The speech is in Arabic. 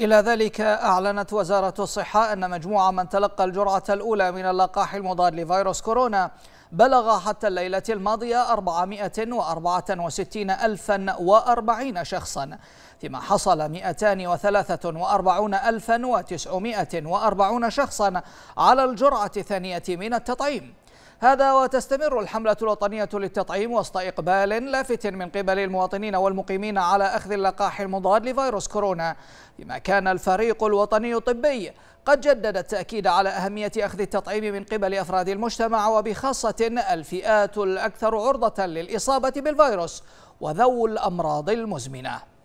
إلى ذلك أعلنت وزارة الصحة أن مجموع من تلقى الجرعة الأولى من اللقاح المضاد لفيروس كورونا بلغ حتى الليلة الماضية 464040 شخصا فيما حصل 243940 شخصا على الجرعة الثانية من التطعيم هذا وتستمر الحملة الوطنية للتطعيم وسط إقبال لافت من قبل المواطنين والمقيمين على أخذ اللقاح المضاد لفيروس كورونا بما كان الفريق الوطني الطبي قد جدد التأكيد على أهمية أخذ التطعيم من قبل أفراد المجتمع وبخاصة الفئات الأكثر عرضة للإصابة بالفيروس وذو الأمراض المزمنة